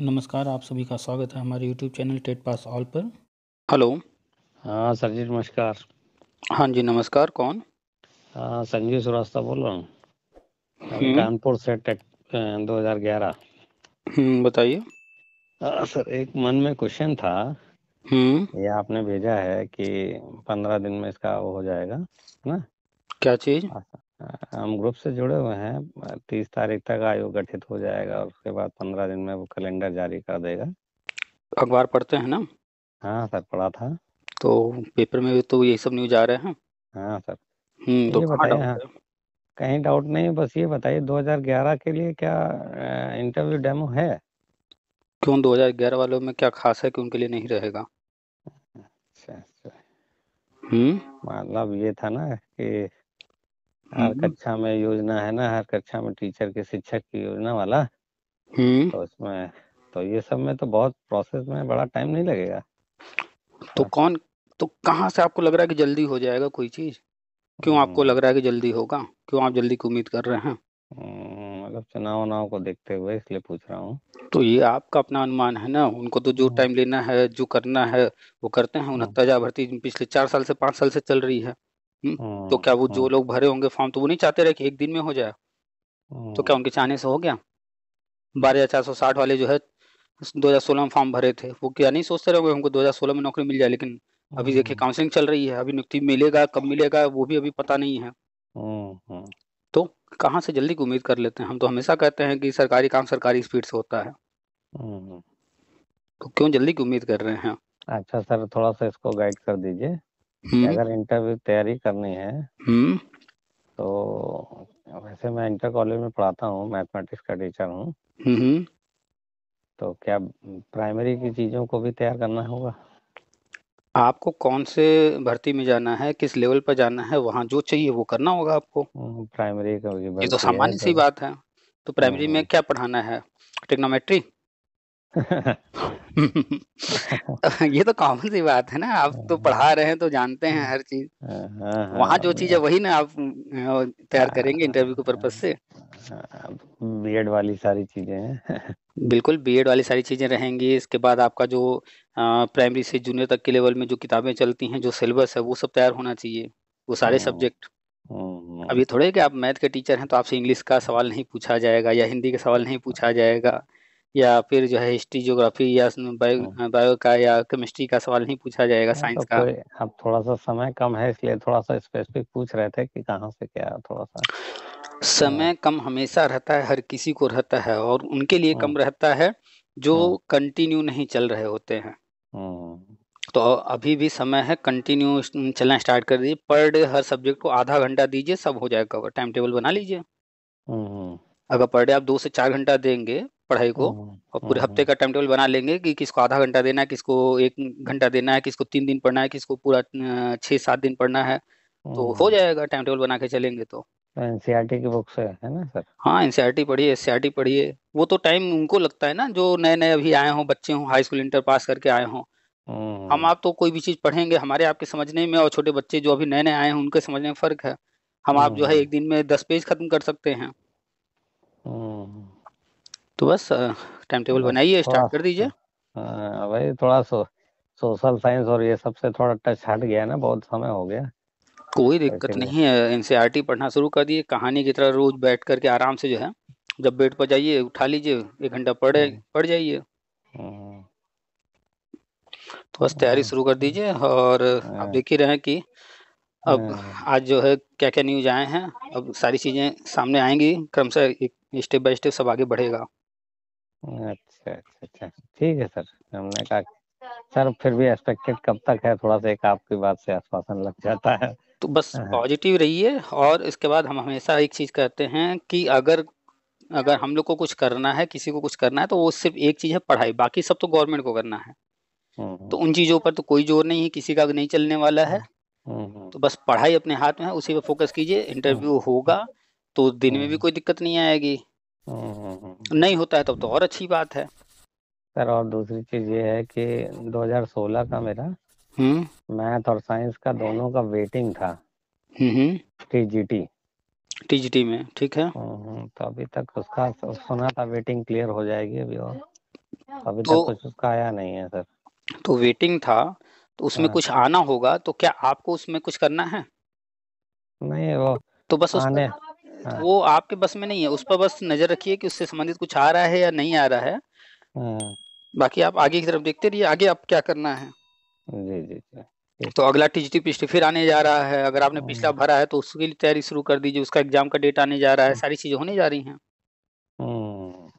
नमस्कार आप सभी का स्वागत है हमारे YouTube channel TET pass all पर हेलो हाँ सर जी नमस्कार हाँ जी नमस्कार कौन हाँ संजीव श्रीवास्तव बोल रहा हूँ हम्म। कानपुर से टेक दो हजार ग्यारह हम्म, बताइए सर एक मन में क्वेश्चन था हम्म। ये आपने भेजा है कि पंद्रह दिन में इसका वो हो जाएगा ना क्या चीज हम ग्रुप से जुड़े हुए हैं तीस तारीख तक आयोग गठित हो जाएगा और उसके बाद पंद्रह दिन में वो कैलेंडर जारी कर देगा अखबार पढ़ते हैं ना हाँ सर पढ़ा था तो पेपर में भी तो यही सब न्यूज आ रहे हैं हाँ सर हम्म तो बताइए हाँ, कहीं डाउट नहीं बस ये बताइए 2011 के लिए क्या इंटरव्यू डेमो है क्यों 2011 वालों में क्या खास है कि उनके लिए नहीं रहेगा अच्छा, अच्छा। हम्म। मतलब ये था ना कि हम्म। हर कक्षा में योजना है ना हर कक्षा में टीचर के शिक्षक की योजना वाला हम्म। तो उसमें तो ये सब में तो बहुत प्रोसेस में बड़ा टाइम नहीं लगेगा तो हाँ। कौन तो कहाँ से आपको लग रहा है कि जल्दी हो जाएगा कोई चीज क्यों आपको हम्म। लग रहा है कि जल्दी होगा क्यों आप जल्दी की उम्मीद कर रहे हैं मतलब चुनाव उनाव को देखते हुए इसलिए पूछ रहा हूँ तो ये आपका अपना अनुमान है ना उनको तो जो टाइम लेना है जो करना है वो करते हैं उनहत्तर हजार हाँ। भर्ती पिछले चार साल से पांच साल से चल रही है हम्म, तो हाँ, क्या वो हाँ। जो लोग भरे होंगे फॉर्म तो वो नहीं चाहते रहे कि एक दिन में हो जाए तो हाँ। क्या उनके चाहने से हो गया बारह हजार चार सौ साठ वाले जो है दो हजार सोलह में फॉर्म भरे थे वो क्या नहीं सोचते रहे हमको दो हजार सोलह में नौकरी मिल जाए लेकिन अभी देखिए काउंसलिंग चल रही है अभी नियुक्ति मिलेगा कब मिलेगा वो भी अभी पता नहीं है तो कहाँ से जल्दी की उम्मीद कर लेते हैं हम तो हमेशा कहते हैं कि सरकारी काम सरकारी स्पीड से होता है तो क्यों जल्दी की उम्मीद कर रहे हैं अच्छा सर थोड़ा सा इसको गाइड कर दीजिए हम्म। कि अगर इंटरव्यू तैयारी करनी है हम्म। तो वैसे मैं इंटर कॉलेज में पढ़ाता हूँ मैथमेटिक्स का टीचर हूँ हम्म, तो क्या प्राइमरी की चीज़ों को भी तैयार करना होगा आपको कौन से भर्ती में जाना है किस लेवल पर जाना है वहाँ जो चाहिए वो करना होगा आपको प्राइमरी का भी ये तो सामान्य सी तो- बात है तो प्राइमरी में क्या पढ़ाना है टेक्नोमेट्री ये तो कॉमन सी बात है ना आप हाँ, तो हाँ। पढ़ा रहे हैं तो जानते हैं हाँ, हर चीज वहाँ जो चीज है वही ना आप तैयार करेंगे इंटरव्यू के पर्पज से बीएड वाली सारी चीजें हैं बिल्कुल बीएड वाली सारी चीजें रहेंगी इसके बाद आपका जो प्राइमरी से जूनियर तक के लेवल में जो किताबें चलती हैं जो सिलेबस है वो सब तैयार होना चाहिए वो सारे सब्जेक्ट हम्म, हम्म, अभी हम्म। थोड़े कि आप मैथ के टीचर हैं तो आपसे इंग्लिश का सवाल नहीं पूछा जाएगा या हिंदी का सवाल नहीं पूछा जाएगा या फिर जो है हिस्ट्री ज्योग्राफी या बायो, हाँ। बायो हाँ, का या केमिस्ट्री का सवाल नहीं पूछा जाएगा साइंस हाँ, तो का अब थोड़ा सा समय कम है इसलिए थोड़ा सा स्पेसिफिक पूछ रहे थे कि कहाँ से क्या थोड़ा सा समय कम हमेशा रहता है हर किसी को रहता है और उनके लिए कम रहता है जो कंटिन्यू नहीं चल रहे होते हैं तो अभी भी समय है कंटिन्यू चलना स्टार्ट कर दीजिए पर डे हर सब्जेक्ट को आधा घंटा दीजिए सब हो जाएगा कवर टाइम टेबल बना लीजिए हम्म। अगर पर डे आप दो से चार घंटा देंगे पढ़ाई को और पूरे हफ्ते का टाइम टेबल बना लेंगे कि किसको आधा घंटा देना है किसको एक घंटा देना है किसको तीन दिन पढ़ना है किसको पूरा छह सात दिन पढ़ना है तो हो जाएगा टाइम टेबल बना के चलेंगे तो एनसीईआरटी तो e की बुक्स है ना सर हाँ एनसीईआरटी e पढ़िए एससीआरटी e पढ़िए वो तो टाइम उनको लगता है ना जो नए नए अभी आए हों बच्चे हों हाई स्कूल इंटर पास करके आए हों हम आप तो कोई भी चीज़ पढ़ेंगे हमारे आपके समझने में और छोटे बच्चे जो अभी नए नए आए हैं उनके समझने में फ़र्क है हम आप जो है एक दिन में दस पेज खत्म कर सकते हैं तो बस टाइम टेबल बनाइए स्टार्ट कर दीजिए भाई थोड़ा सो सोशल साइंस और ये सब से थोड़ा टच हट गया ना बहुत समय हो गया कोई दिक्कत नहीं है एनसीईआरटी e पढ़ना शुरू कर दिए कहानी की तरह रोज बैठ करके आराम से जो है जब बेड पर जाइए उठा लीजिए एक घंटा पढ़े हम्म। पढ़ जाइए हम्म। तो बस तैयारी हम्म। शुरू कर दीजिए और आप देख ही रहे कि अब आज जो है क्या क्या न्यूज आए हैं अब सारी चीजें सामने आएंगी क्रमशः एक स्टेप बाय स्टेप सब आगे बढ़ेगा अच्छा अच्छा अच्छा ठीक है सर हमने कहा सर फिर भी एक्सपेक्टेड कब तक है थोड़ा सा एक आपकी बात से आश्वासन लग जाता है तो बस पॉजिटिव हाँ। रहिए और इसके बाद हम हमेशा एक चीज कहते हैं कि अगर अगर हम लोग को कुछ करना है किसी को कुछ करना है तो वो सिर्फ एक चीज है पढ़ाई बाकी सब तो गवर्नमेंट को करना है हम्म। तो उन चीजों पर तो कोई जोर नहीं है किसी का नहीं चलने वाला है हम्म, हम्म। तो बस पढ़ाई अपने हाथ में है उसी पर फोकस कीजिए इंटरव्यू होगा तो उस दिन में भी हाँ। कोई दिक्कत नहीं आएगी हम्म। नहीं होता है तब तो और अच्छी बात है सर और दूसरी चीज ये है कि 2016 का मेरा हम्म। मैथ और साइंस का दोनों का वेटिंग था हम्म, टीजीटी टीजीटी में ठीक है तो अभी तक उसका सुना था वेटिंग क्लियर हो जाएगी अभी और अभी तो, तक कुछ उसका आया नहीं है सर तो वेटिंग था तो उसमें हाँ। कुछ आना होगा तो क्या आपको उसमें कुछ करना है नहीं वो तो बस आने, उसमें... हाँ। वो आपके बस में नहीं है उस पर बस नजर रखिए कि उससे संबंधित कुछ आ रहा है या नहीं आ रहा है हाँ। बाकी आप आगे की तरफ देखते रहिए आगे आप क्या करना है जी जी तो अगला टीजीटी पीजीटी फिर आने जा रहा है अगर आपने हाँ। पिछला भरा है तो उसके लिए तैयारी शुरू कर दीजिए उसका एग्जाम का डेट आने जा रहा है सारी चीजें होने जा रही हैं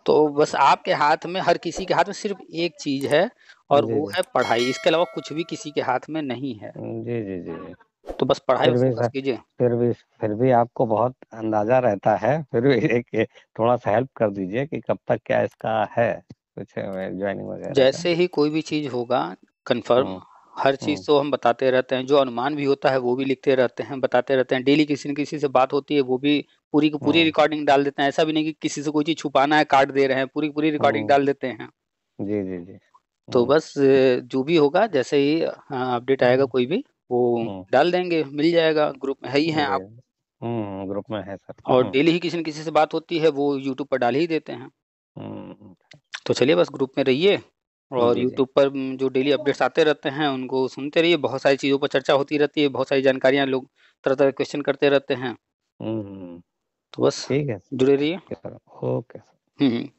तो बस आपके हाथ में हर किसी के हाथ में सिर्फ एक चीज है और वो है पढ़ाई इसके अलावा कुछ भी किसी के हाथ में नहीं है जी जी जी तो बस पढ़ाई फिर भी सर, कीजिए फिर भी फिर भी आपको बहुत अंदाजा रहता है फिर भी एक थोड़ा सा हेल्प कर दीजिए कि कब तक क्या इसका है कुछ ज्वाइनिंग वगैरह जैसे ही कोई भी चीज होगा कंफर्म हम्म, हर चीज हम्म। तो हम बताते रहते हैं जो अनुमान भी होता है वो भी लिखते रहते हैं बताते रहते हैं डेली किसी न किसी से बात होती है वो भी पूरी की पूरी रिकॉर्डिंग हम्म। डाल देते हैं ऐसा भी नहीं कि किसी से कोई चीज छुपाना है कार्ड दे रहे हैं पूरी पूरी रिकॉर्डिंग डाल देते हैं जी जी जी तो बस जो भी होगा जैसे ही अपडेट हाँ, आएगा कोई भी वो हम्म। डाल देंगे मिल जाएगा ग्रुप में है ही है आप हम्म, ग्रुप में है सर और हम्म। डेली ही किसी न किसी से बात होती है वो यूट्यूब पर डाल ही देते हैं तो चलिए बस ग्रुप में रहिए और यूट्यूब पर जो डेली अपडेट्स आते रहते हैं उनको सुनते रहिए बहुत सारी चीज़ों पर चर्चा होती रहती है बहुत सारी जानकारियां लोग तरह तरह क्वेश्चन करते रहते हैं तो बस ठीक है जुड़े रहिए ओके